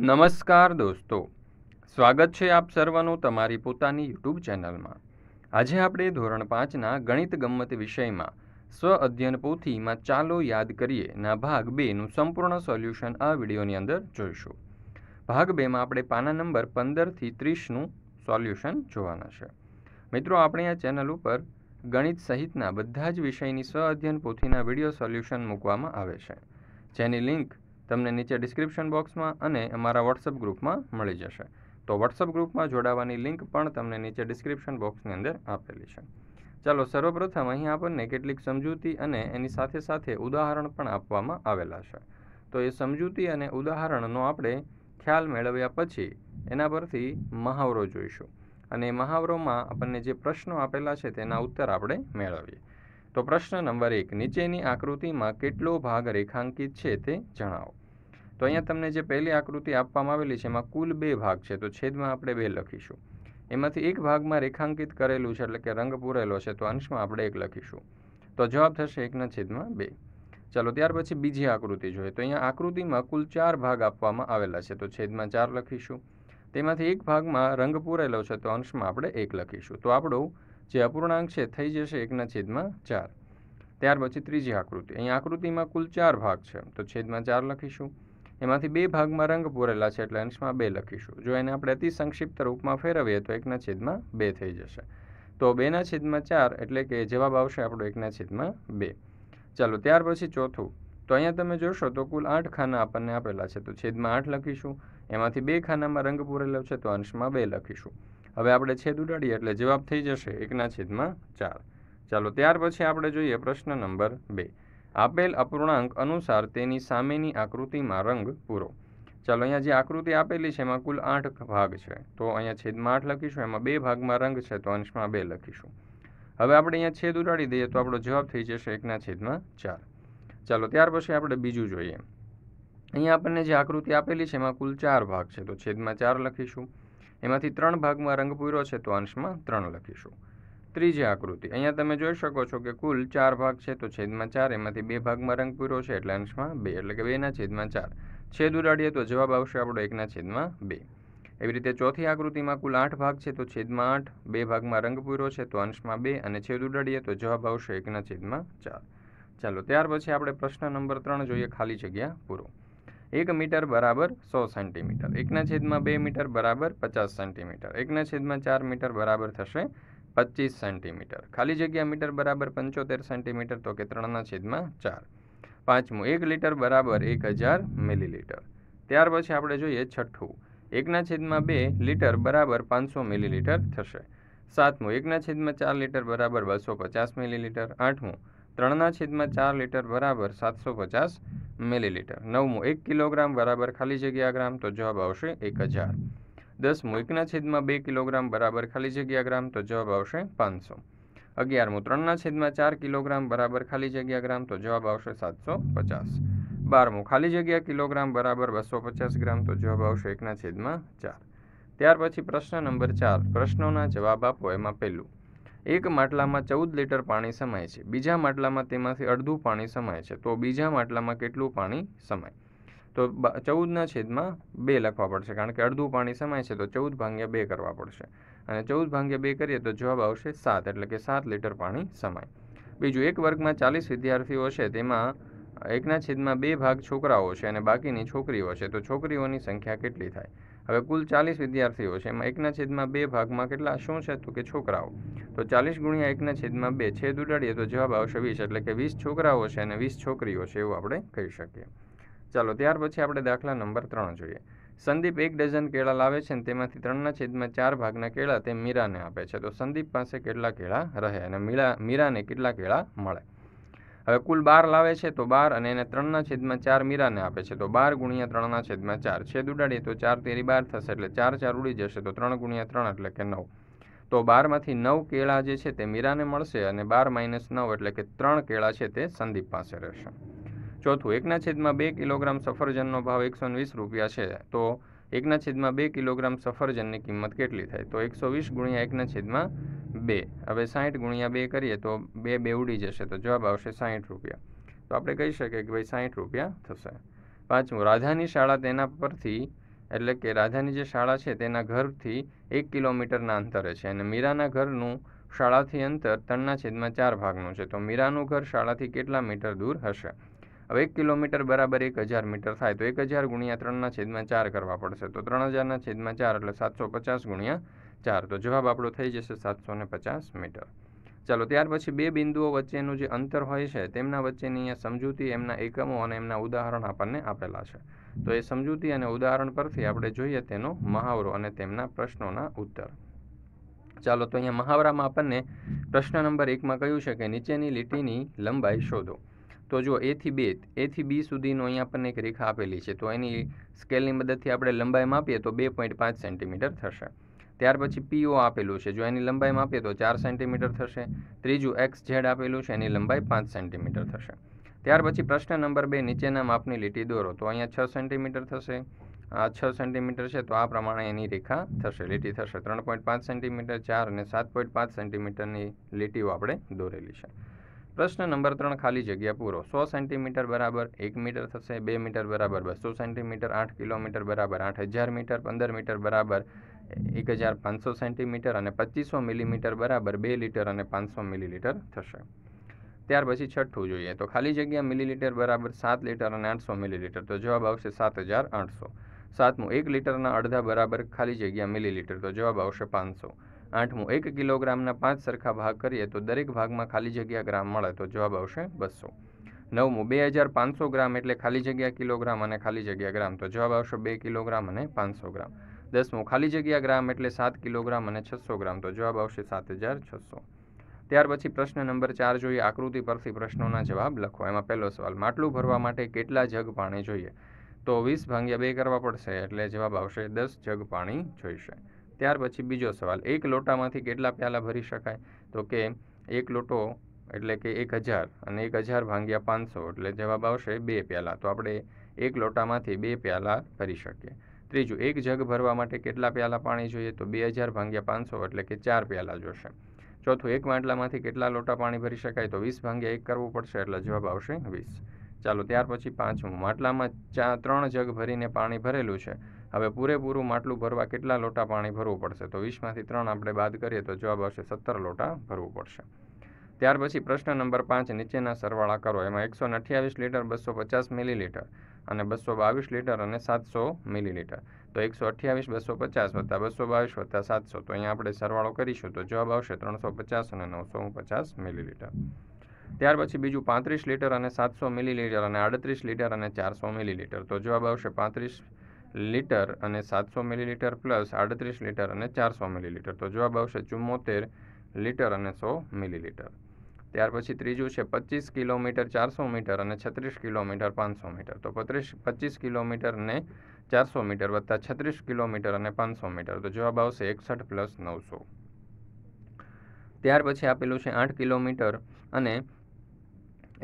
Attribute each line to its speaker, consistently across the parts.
Speaker 1: નમસ્કાર દોસ્તો સ્વાગત છે આપ સર્વનું તમારી પોતાની યુટ્યુબ ચેનલમાં આજે આપણે ધોરણ પાંચના ગણિત ગમ્મત વિષયમાં સ્વ અધ્યયન પોથીમાં ચાલો યાદ કરીએ ના ભાગ બેનું સંપૂર્ણ સોલ્યુશન આ વિડીયોની અંદર જોઈશું ભાગ બેમાં આપણે પાના નંબર પંદરથી ત્રીસનું સોલ્યુશન જોવાના છે મિત્રો આપણે આ ચેનલ ઉપર ગણિત સહિતના બધા જ વિષયની સ્વ અધ્યયન પોથીના વિડીયો સોલ્યુશન મૂકવામાં આવે છે જેની લિંક તમને નીચે ડિસ્ક્રિપ્શન બોક્સમાં અને અમારા વોટ્સઅપ ગ્રુપમાં મળી જશે તો વોટ્સઅપ ગ્રુપમાં જોડાવાની લિંક પણ તમને નીચે ડિસ્ક્રિપ્શન બોક્સની અંદર આપેલી છે ચાલો સર્વપ્રથમ અહીં આપણને કેટલીક સમજૂતી અને એની સાથે સાથે ઉદાહરણ પણ આપવામાં આવેલા છે તો એ સમજૂતી અને ઉદાહરણનો આપણે ખ્યાલ મેળવ્યા પછી એના પરથી મહાવરો જોઈશું અને મહાવરોમાં આપણને જે પ્રશ્નો આપેલા છે તેના ઉત્તર આપણે મેળવીએ તો પ્રશ્ન નંબર એક નીચેની આકૃતિમાં કેટલો ભાગ રેખાંકિત છે તે જણાવો તો અહીંયા તમને જે પહેલી આકૃતિ આપવામાં આવેલી છે એમાં કુલ બે ભાગ છે તો છેદમાં આપણે બે લખીશું એમાંથી એક ભાગમાં રેખાંકિત કરેલું છે એટલે કે રંગ પૂરેલો છે તો અંશમાં આપણે એક લખીશું તો જવાબ થશે એકના છેદમાં બે ચાલો ત્યાર પછી બીજી આકૃતિ જોઈએ તો અહીંયા આકૃતિમાં કુલ ચાર ભાગ આપવામાં આવેલા છે તો છેદમાં ચાર લખીશું તેમાંથી એક ભાગમાં રંગ પૂરેલો છે તો અંશમાં આપણે એક લખીશું તો આપણું જે અપૂર્ણાંક છે થઈ જશે એકના છેદમાં ચાર ત્યાર પછી ત્રીજી આકૃતિ અહીં આકૃતિમાં કુલ ચાર ભાગ છે તો છેદમાં ચાર લખીશું એમાંથી બે ભાગમાં રંગ પૂરેલા છે એટલે અંશમાં બે લખીશું જો એને આપણે અતિ સંક્ષિપ્ત રૂપમાં ફેરવીએ તો એકના છેદમાં બે થઈ જશે તો બેના છેદમાં ચાર એટલે કે જવાબ આવશે આપણો એકના છેદમાં બે ચાલો ત્યાર પછી ચોથું તો અહીંયા તમે જોશો તો કુલ આઠ ખાના આપણને આપેલા છે તો છેદમાં આઠ લખીશું એમાંથી બે ખાનામાં રંગ પૂરેલો છે તો અંશમાં બે લખીશું હવે આપણે છેદ ઉડાડીએ એટલે જવાબ થઈ જશે એકના છેદમાં ચાર ચાલો ત્યાર પછી આપણે જોઈએ પ્રશ્ન નંબર બે આપેલ અપૂર્ણાંક અનુસાર તેની સામેની આકૃતિમાં રંગ પૂરો ચાલો અહીંયા જે આકૃતિ આપેલી છે એમાં કુલ આઠ ભાગ છે તો અહીંયા છેદમાં આઠ લખીશું એમાં બે ભાગમાં રંગ છે તો અંશમાં બે લખીશું હવે આપણે અહીંયા છેદ ઉડાડી દઈએ તો આપણો જવાબ થઈ જશે એકના છેદમાં ચાર ચાલો ત્યાર પછી આપણે બીજું જોઈએ અહીંયા આપણને જે આકૃતિ આપેલી છે એમાં કુલ ચાર ભાગ છે તો છેદમાં ચાર લખીશું એમાંથી ત્રણ ભાગમાં રંગ પૂર્યો છે તો અંશમાં ત્રણ લખીશું ત્રીજી આકૃતિ અહીંયા તમે જોઈ શકો છો કે કુલ ચાર ભાગ છે તો છેદમાં ચાર એમાંથી બે ભાગમાં રંગ પૂર્યો છે એટલે અંશમાં બે એટલે કે બેના છેદમાં ચાર છેદ ઉડાડીએ તો જવાબ આવશે આપણો એકના છેદમાં બે એવી રીતે ચોથી આકૃતિમાં કુલ આઠ ભાગ છે તો છેદમાં આઠ બે ભાગમાં રંગ પૂર્યો છે તો અંશમાં બે અને છેદ ઉડાડીએ તો જવાબ આવશે એકના છેદમાં ચાર ચાલો ત્યાર પછી આપણે પ્રશ્ન નંબર ત્રણ જોઈએ ખાલી જગ્યા પૂરો એક મીટર બરાબર સો સેન્ટીમીટર એકના છેદમાં બે મીટર બરાબર પચાસ સેન્ટીમીટર એકના છેદમાં ચાર મીટર બરાબર થશે પચીસ સેન્ટીમીટર ખાલી જગ્યા મીટર બરાબર પંચોતેર સેન્ટીમીટર તો કે ત્રણના છેદમાં ચાર પાંચમું એક લીટર બરાબર એક હજાર મિલીલીટર ત્યાર પછી આપણે જોઈએ છઠ્ઠું એકના છેદમાં બે લીટર બરાબર પાંચસો મિલીલીટર થશે સાતમું એકના છેદમાં ચાર લીટર બરાબર બસો પચાસ મિલીલીટર આઠમું ત્રણના છેદમાં ચાર લીટર બરાબર સાતસો પચાસ મિલીલીટર નવમું એક કિલોગ્રામ બરાબર ખાલી જગ્યા ગ્રામ તો જવાબ આવશે એક હજાર દસમું એકના છેદમાં બે કિલોગ્રામ બરાબર ખાલી જગ્યા ગ્રામ તો જવાબ આવશે પાંચસો અગિયારમું ત્રણના છેદમાં ચાર કિલોગ્રામ બરાબર ખાલી જગ્યા ગ્રામ તો જવાબ આવશે સાતસો પચાસ બારમું ખાલી જગ્યા કિલોગ્રામ બરાબર બસો પચાસ ગ્રામ તો જવાબ આવશે એકના છેદમાં ચાર ત્યાર પછી પ્રશ્ન નંબર ચાર પ્રશ્નોના જવાબ આપો એમાં પહેલું એક માટલામાં ચૌદ લીટર પાણી સમાય છે બીજા માટલામાં તેમાંથી અડધું પાણી સમાય છે તો બીજા માટલામાં કેટલું પાણી સમાય તો ચૌદના છેદમાં બે લખવા પડશે કારણ કે અડધું પાણી સમાય છે તો ચૌદ ભાગ્યા બે કરવા પડશે અને ચૌદ ભાગ્યા બે કરીએ તો જવાબ આવશે સાત એટલે કે સાત લીટર પાણી સમાય બીજું એક વર્ગમાં ચાલીસ વિદ્યાર્થીઓ છે તેમાં એકના છેદમાં બે ભાગ છોકરાઓ છે અને બાકીની છોકરીઓ છે તો છોકરીઓની સંખ્યા કેટલી થાય હવે કુલ ચાલીસ વિદ્યાર્થીઓ છે એમાં એકના છેદમાં બે ભાગમાં કેટલા શું છે તો કે છોકરાઓ તો ચાલીસ ગુણ્યા એકના છેદમાં બે છેદ ઉડાડીએ તો જવાબ આવશે વીસ એટલે કે વીસ છોકરાઓ છે અને વીસ છોકરીઓ છે એવું આપણે કહી શકીએ ચાલો ત્યાર પછી આપણે દાખલા નંબર ત્રણ જોઈએ સંદીપ એક ડઝન કેળા લાવે છે અને તેમાંથી ત્રણના છેદમાં ચાર ભાગના કેળા તે મીરાને આપે છે તો સંદીપ પાસે કેટલા કેળા રહે અને મીરા મીરાને કેટલા કેળા મળે હવે કુલ બાર લાવે છે તો બાર અને એને ત્રણના છેદમાં ચાર મીરાને આપે છે તો બાર ગુણ્યા ત્રણના છેદમાં ચાર છેદ ઉડાડીએ તો ચાર તેરી બાર થશે એટલે ચાર ચાર ઉડી જશે તો ત્રણ ગુણ્યા ત્રણ એટલે કે નવ તો બારમાંથી નવ કેળા જે છે તે મીરાને મળશે અને બાર માઇનસ નવ એટલે કે ત્રણ કેળા છે તે સંદીપ પાસે રહેશે ચોથું એકના છેદમાં બે કિલોગ્રામ સફરજનનો ભાવ એકસો વીસ રૂપિયા છે તો એકના છેદમાં બે કિલોગ્રામ સફરજનની કિંમત કેટલી થાય તો એકસો વીસ ગુણ્યા એકના છેદમાં બે હવે સાહીઠ ગુણ્યા બે કરીએ તો બે બે ઉડી જશે તો જવાબ આવશે સાહીઠ રૂપિયા તો આપણે કહી શકીએ કે ભાઈ સાહીઠ રૂપિયા થશે પાંચમું રાધાની શાળા તેના પરથી એટલે કે રાધાની જે શાળા છે તેના ઘરથી એક કિલોમીટરના અંતરે છે અને મીરાના ઘરનું શાળાથી અંતર ત્રણના છેદમાં ચાર ભાગનું છે તો મીરાનું ઘર શાળાથી કેટલા મીટર દૂર હશે હવે એક કિલોમીટર બરાબર એક હજાર મીટર થાય તો એક હજાર ગુણ્યા ત્રણના છેદમાં ચાર કરવા પડશે તો ત્રણ હજારના છેદમાં ચાર એટલે સાતસો પચાસ ગુણ્યા ચાર તો જવાબ આપણો થઈ જશે સાતસો પચાસ મીટર ચાલો ત્યાર પછી બે બિંદુઓ વચ્ચેનું જે અંતર હોય છે તેમના વચ્ચેની અહીંયા સમજૂતી એમના એકમો અને એમના ઉદાહરણ આપણને આપેલા છે તો એ સમજૂતી અને ઉદાહરણ પરથી આપણે જોઈએ તેનો મહાવરો અને તેમના પ્રશ્નોના ઉત્તર ચાલો તો અહીંયા મહાવરામાં આપણને પ્રશ્ન નંબર એકમાં કહ્યું છે કે નીચેની લીટીની લંબાઈ શોધો તો જો એથી બે એથી બી સુધીનો અહીંયા આપણને એક રેખા આપેલી છે તો એની સ્કેલની મદદથી આપણે લંબાઈ માપીએ તો બે પોઈન્ટ પાંચ સેન્ટીમીટર થશે ત્યાર પછી પીઓ આપેલું છે જો એની લંબાઈ માપીએ તો ચાર સેન્ટીમીટર થશે ત્રીજું એક્સ ઝેડ આપેલું છે એની લંબાઈ પાંચ સેન્ટીમીટર થશે ત્યાર પછી પ્રશ્ન નંબર બે નીચેના માપની લીટી દોરો તો અહીંયા છ સેન્ટીમીટર થશે આ છ સેન્ટીમીટર છે તો આ પ્રમાણે એની રેખા થશે લીટી થશે ત્રણ પોઈન્ટ પાંચ સેન્ટીમીટર ચાર અને સાત પોઈન્ટ પાંચ સેન્ટીમીટરની લીટીઓ આપણે દોરેલી છે પ્રશ્ન નંબર ત્રણ ખાલી જગ્યા પૂરો સો સેન્ટીમીટર બરાબર એક મીટર થશે બે મીટર બરાબર બસો સેન્ટીમીટર આઠ કિલોમીટર બરાબર આઠ હજાર મીટર પંદર મીટર બરાબર એક હજાર પાંચસો સેન્ટીમીટર અને પચીસો મિલીમીટર બરાબર બે લીટર અને પાંચસો મિલીલીટર થશે ત્યાર પછી છઠ્ઠું જોઈએ તો ખાલી જગ્યા મિલીલીટર બરાબર સાત લીટર અને આઠસો મિલીલીટર તો જવાબ આવશે સાત હજાર આઠસો સાતમું એક લીટરના અડધા બરાબર ખાલી જગ્યા મિલીલીટર તો જવાબ આવશે પાંચસો આઠમું એક કિલોગ્રામના પાંચ સરખા ભાગ કરીએ તો દરેક ભાગમાં ખાલી જગ્યા ગ્રામ મળે તો જવાબ આવશે બસો નવમું બે હજાર પાંચસો ગ્રામ એટલે ખાલી જગ્યા કિલોગ્રામ અને ખાલી જગ્યા ગ્રામ તો જવાબ આવશે બે કિલોગ્રામ અને પાંચસો ગ્રામ દસમું ખાલી જગ્યા ગ્રામ એટલે સાત કિલોગ્રામ અને છસો ગ્રામ તો જવાબ આવશે સાત હજાર છસો ત્યાર પછી પ્રશ્ન નંબર ચાર જોઈએ આકૃતિ પરથી પ્રશ્નોના જવાબ લખો એમાં પહેલો સવાલ માટલું ભરવા માટે કેટલા જગ પાણી જોઈએ તો વીસ ભાંગ્યા બે કરવા પડશે એટલે જવાબ આવશે દસ જગ પાણી જોઈશે ત્યાર પછી બીજો સવાલ એક લોટામાંથી કેટલા પ્યાલા ભરી શકાય તો કે એક લોટો એટલે કે એક હજાર અને એક હજાર ભાંગ્યા પાંચસો એટલે જવાબ આવશે બે પ્યાલા તો આપણે એક લોટામાંથી બે પ્યાલા ભરી શકીએ ત્રીજું એક જગ ભરવા માટે કેટલા પ્યાલા પાણી જોઈએ તો બે હજાર ભાંગ્યા પાંચસો એટલે કે ચાર પ્યાલા જોશે ચોથું એક માટલામાંથી કેટલા લોટા પાણી ભરી શકાય તો વીસ ભાંગ્યા એક કરવું પડશે એટલે જવાબ આવશે વીસ ચાલો ત્યાર પછી પાંચમું માટલામાં ચા ત્રણ જગ ભરીને પાણી ભરેલું છે હવે પૂરેપૂરું માટલું ભરવા કેટલા લોટા પાણી ભરવું પડશે તો વીસમાંથી ત્રણ આપણે બાદ કરીએ તો જવાબ આવશે સત્તર લોટા ભરવું પડશે ત્યાર પછી પ્રશ્ન નંબર પાંચ નીચેના સરવાળા કરો એમાં એકસો અઠ્યાવીસ લીટર બસો પચાસ મિલીલીટર અને બસો બાવીસ લીટર અને સાતસો મિલીલીટર તો એકસો અઠ્યાવીસ બસો પચાસ વત્તા બસો બાવીસ વત્તા સાતસો તો અહીંયા આપણે સરવાળો કરીશું તો જવાબ આવશે ત્રણસો પચાસ અને નવસો પચાસ મિલીલીટર ત્યાર પછી બીજું પાંત્રીસ લીટર અને સાતસો મિલીલીટર અને આડત્રીસ લીટર અને ચારસો મિલીલીટર તો જવાબ આવશે પાંત્રીસ લીટર અને સાતસો મિલીલીટર પ્લસ આડત્રીસ લીટર અને ચારસો મિલીલીટર તો જવાબ આવશે ચુમ્મોતેર લીટર અને સો મિલીલીટર ત્યાર પછી ત્રીજું છે પચીસ કિલોમીટર ચારસો મીટર અને છત્રીસ કિલોમીટર પાંચસો મીટર તો પત્રીસ પચીસ ને ચારસો મીટર વત્તા છત્રીસ કિલોમીટર અને પાંચસો મીટર તો જવાબ આવશે એકસઠ પ્લસ નવસો ત્યાર પછી આપેલું છે આઠ કિલોમીટર અને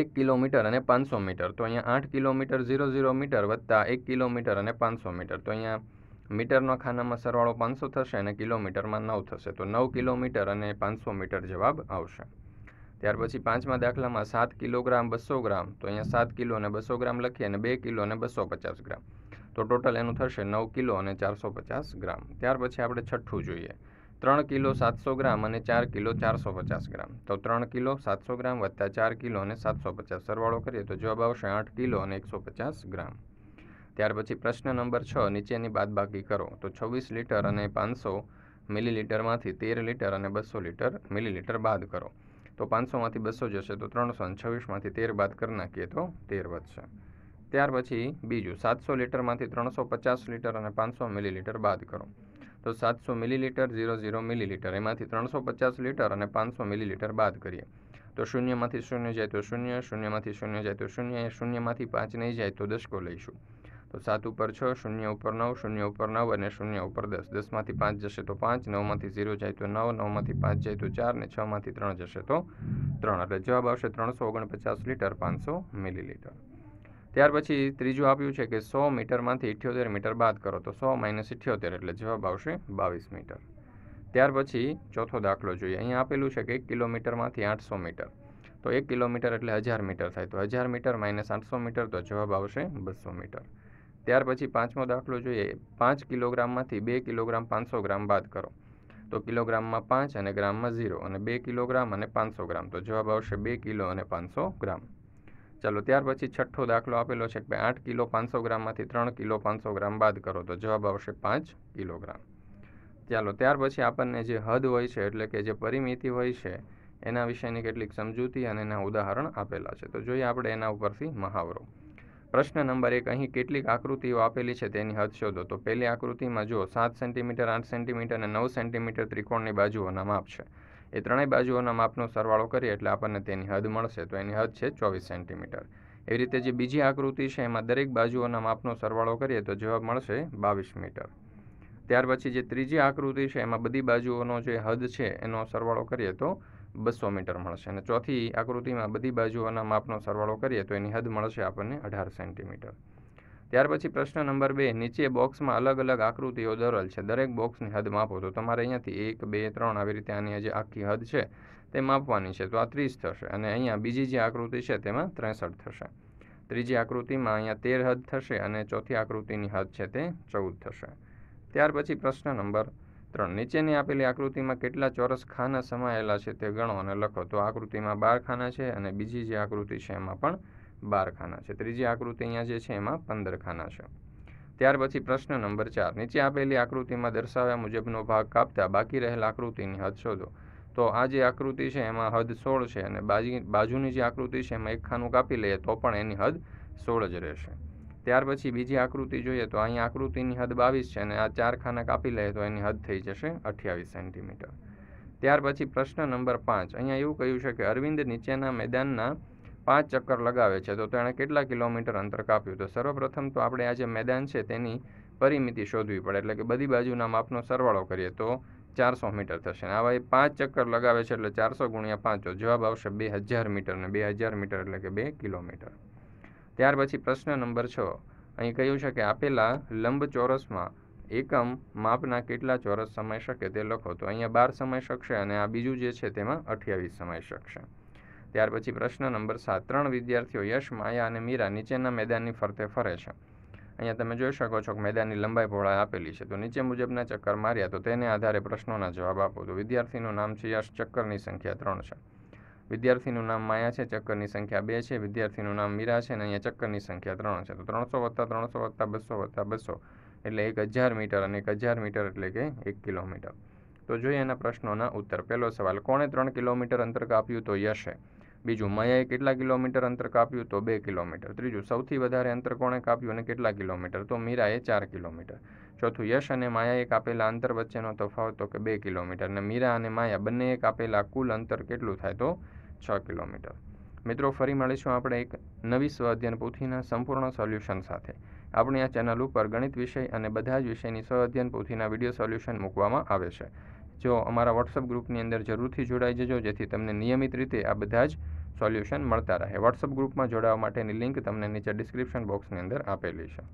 Speaker 1: એક કિલોમીટર અને પાંચસો મીટર તો અહીંયા આઠ કિલોમીટર ઝીરો ઝીરો મીટર વત્તા એક કિલોમીટર અને પાંચસો મીટર તો અહીંયા મીટરનો ખાનામાં સરવાળો પાંચસો થશે અને કિલોમીટરમાં નવ થશે તો નવ કિલોમીટર અને પાંચસો મીટર જવાબ આવશે ત્યાર પછી પાંચમા દાખલામાં સાત કિલોગ્રામ બસો ગ્રામ તો અહીંયા સાત કિલો અને બસો ગ્રામ લખીએ અને બે કિલો અને બસો પચાસ ગ્રામ તો ટોટલ એનું થશે નવ કિલો અને ચારસો પચાસ ગ્રામ ત્યાર પછી આપણે છઠ્ઠું જોઈએ ત્રણ કિલો સાતસો ગ્રામ અને ચાર કિલો ચારસો પચાસ ગ્રામ તો ત્રણ કિલો સાતસો ગ્રામ વત્તા ચાર કિલો અને સાતસો પચાસ સરવાળો કરીએ તો જવાબ આવશે આઠ કિલો અને એકસો પચાસ ગ્રામ ત્યાર પછી પ્રશ્ન નંબર છ નીચેની બાદબાકી કરો તો છવ્વીસ લીટર અને પાંચસો મિલીલીટરમાંથી તેર લીટર અને બસો લીટર મિલીલીટર બાદ કરો તો પાંચસોમાંથી બસો જશે તો ત્રણસો અને છવ્વીસમાંથી તેર બાદ કરી નાખીએ તો તેર વધશે ત્યાર પછી બીજું સાતસો લીટરમાંથી ત્રણસો પચાસ લીટર અને પાંચસો મિલીલીટર બાદ કરો તો સાતસો મિલીલીટર ઝીરો ઝીરો મિલીલીટર એમાંથી ત્રણસો પચાસ લીટર અને પાંચસો મિલીલીટર બાદ કરીએ તો શૂન્યમાંથી શૂન્ય જાય તો શૂન્ય શૂન્યમાંથી શૂન્ય જાય તો શૂન્ય શૂન્યમાંથી પાંચ નહીં જાય તો દશકો લઈશું તો સાત ઉપર છ શૂન્ય ઉપર નવ શૂન્ય ઉપર નવ અને શૂન્ય ઉપર દસ દસમાંથી પાંચ જશે તો પાંચ નવમાંથી ઝીરો જાય તો નવ નવમાંથી પાંચ જાય તો ચાર અને છમાંથી ત્રણ જશે તો ત્રણ એટલે જવાબ આવશે ત્રણસો ઓગણપચાસ લીટર પાંચસો મિલીલીટર ત્યાર પછી ત્રીજું આપ્યું છે કે સો મીટરમાંથી ઇઠ્યોતેર મીટર બાદ કરો તો સો માઇનસ ઇઠ્યોતેર એટલે જવાબ આવશે બાવીસ મીટર ત્યાર પછી ચોથો દાખલો જોઈએ અહીંયા આપેલું છે કે એક કિલોમીટરમાંથી આઠસો મીટર તો એક કિલોમીટર એટલે હજાર મીટર થાય તો હજાર મીટર માઇનસ આઠસો મીટર તો જવાબ આવશે બસો મીટર ત્યાર પછી પાંચમો દાખલો જોઈએ પાંચ કિલોગ્રામમાંથી બે કિલોગ્રામ પાંચસો ગ્રામ બાદ કરો તો કિલોગ્રામમાં પાંચ અને ગ્રામમાં ઝીરો અને બે કિલોગ્રામ અને પાંચસો ગ્રામ તો જવાબ આવશે બે કિલો અને પાંચસો ગ્રામ ચાલો ત્યાર પછી છઠ્ઠો દાખલો આપેલો છે કે આઠ કિલો પાંચસો ગ્રામમાંથી ત્રણ કિલો પાંચસો ગ્રામ બાદ કરો તો જવાબ આવશે પાંચ કિલોગ્રામ ચાલો ત્યાર પછી આપણને જે હદ હોય છે એટલે કે જે પરિમિતિ હોય છે એના વિશેની કેટલીક સમજૂતી અને એના ઉદાહરણ આપેલા છે તો જોઈએ આપણે એના ઉપરથી મહાવરો પ્રશ્ન નંબર એક અહીં કેટલીક આકૃતિઓ આપેલી છે તેની હદ શોધો તો પહેલી આકૃતિમાં જો સાત સેન્ટીમીટર આઠ સેન્ટીમીટર અને નવ સેન્ટીમીટર ત્રિકોણની બાજુઓના માપ છે એ ત્રણેય બાજુઓના માપનો સરવાળો કરીએ એટલે આપણને તેની હદ મળશે તો એની હદ છે ચોવીસ સેન્ટીમીટર એવી રીતે જે બીજી આકૃતિ છે એમાં દરેક બાજુઓના માપનો સરવાળો કરીએ તો જવાબ મળશે બાવીસ મીટર ત્યાર પછી જે ત્રીજી આકૃતિ છે એમાં બધી બાજુઓનો જે હદ છે એનો સરવાળો કરીએ તો બસો મીટર મળશે અને ચોથી આકૃતિમાં બધી બાજુઓના માપનો સરવાળો કરીએ તો એની હદ મળશે આપણને અઢાર સેન્ટીમીટર ત્યાર પછી પ્રશ્ન નંબર બે નીચે બોક્સમાં અલગ અલગ આકૃતિઓ દરલ છે દરેક બોક્સની હદ માપો તો તમારે અહીંયાથી એક બે ત્રણ આવી રીતે આની જે આખી હદ છે તે માપવાની છે તો આ ત્રીસ થશે અને અહીંયા બીજી જે આકૃતિ છે તેમાં ત્રેસઠ થશે ત્રીજી આકૃતિમાં અહીંયા તેર હદ થશે અને ચોથી આકૃતિની હદ છે તે ચૌદ થશે ત્યાર પછી પ્રશ્ન નંબર ત્રણ નીચેની આપેલી આકૃતિમાં કેટલા ચોરસ ખાના સમાયેલા છે તે ગણો અને લખો તો આકૃતિમાં બાર ખાના છે અને બીજી જે આકૃતિ છે એમાં પણ બાર ખાના છે ત્રીજી આકૃતિ અહીંયા જે છે એમાં પંદર ખાના છે ત્યાર પછી પ્રશ્ન નંબર ચાર નીચે આપેલી આકૃતિમાં દર્શાવ્યા મુજબનો ભાગ કાપતા બાકી રહેલ આકૃતિની હદ શોધો તો આ જે આકૃતિ છે એમાં હદ સોળ છે અને બાજી બાજુની જે આકૃતિ છે એમાં એક ખાનું કાપી લઈએ તો પણ એની હદ સોળ જ રહેશે ત્યાર પછી બીજી આકૃતિ જોઈએ તો અહીં આકૃતિની હદ બાવીસ છે અને આ ચાર ખાના કાપી લઈએ તો એની હદ થઈ જશે અઠ્યાવીસ સેન્ટીમીટર ત્યાર પછી પ્રશ્ન નંબર પાંચ અહીંયા એવું કહ્યું છે કે અરવિંદ નીચેના મેદાનના પાંચ ચક્કર લગાવે છે તો તેણે કેટલા કિલોમીટર અંતર કાપ્યું તો સર્વપ્રથમ તો આપણે આ જે મેદાન છે તેની પરિમિતિ શોધવી પડે એટલે કે બધી બાજુના માપનો સરવાળો કરીએ તો ચારસો મીટર થશે અને આવા એ પાંચ ચક્કર લગાવે છે એટલે ચારસો ગુણ્યા પાંચો જવાબ આવશે બે હજાર મીટર ને બે હજાર મીટર એટલે કે બે કિલોમીટર ત્યાર પછી પ્રશ્ન નંબર છ અહીં કહ્યું છે કે આપેલા લંબ ચોરસમાં એકમ માપના કેટલા ચોરસ સમય શકે તે લખો તો અહીંયા બાર સમય શકશે અને આ બીજું જે છે તેમાં અઠ્યાવીસ સમય શકશે ત્યાર પછી પ્રશ્ન નંબર સાત ત્રણ વિદ્યાર્થીઓ યશ માયા અને મીરા નીચેના મેદાનની ફરતે ફરે છે અહીંયા તમે જોઈ શકો છો કે મેદાનની લંબાઈ પહોળાઈ આપેલી છે તો નીચે મુજબના ચક્કર માર્યા તો તેને આધારે પ્રશ્નોના જવાબ આપો તો વિદ્યાર્થીનું નામ છે યશ ચક્કરની સંખ્યા ત્રણ છે વિદ્યાર્થીનું નામ માયા છે ચક્કરની સંખ્યા બે છે વિદ્યાર્થીનું નામ મીરા છે અને અહીંયા ચક્કરની સંખ્યા ત્રણ છે તો ત્રણસો વત્તા ત્રણસો વત્તા બસો વત્તા બસો એટલે એક હજાર મીટર અને એક હજાર મીટર એટલે કે એક કિલોમીટર તો જોઈએ એના પ્રશ્નોના ઉત્તર પહેલો સવાલ કોણે ત્રણ કિલોમીટર અંતર કાપ્યું તો યશે બીજું માયાએ કેટલા કિલોમીટર અંતર કાપ્યું તો બે કિલોમીટર ત્રીજું સૌથી વધારે અંતર કોણે કાપ્યું અને કેટલા કિલોમીટર તો મીરાએ ચાર કિલોમીટર ચોથું યશ અને માયાએ કાપેલા અંતર વચ્ચેનો તફાવત તો કે બે કિલોમીટર અને મીરા અને માયા બંનેએ કાપેલા કુલ અંતર કેટલું થાય તો છ કિલોમીટર મિત્રો ફરી મળીશું આપણે એક નવી સ્વઅધ્યયન પોથીના સંપૂર્ણ સોલ્યુશન સાથે આપણી આ ચેનલ ઉપર ગણિત વિષય અને બધા જ વિષયની સ્વઅધ્યયન પોથીના વિડીયો સોલ્યુશન મૂકવામાં આવે છે જો અમારા વોટ્સઅપ ગ્રુપની અંદર જરૂરથી જોડાઈ જજો જેથી તમને નિયમિત રીતે આ બધા જ સોલ્યુશન મળતા રહે વોટ્સઅપ ગ્રુપમાં જોડાવા માટેની લિંક તમને નીચે ડિસ્ક્રિપ્શન બોક્સની અંદર આપેલી છે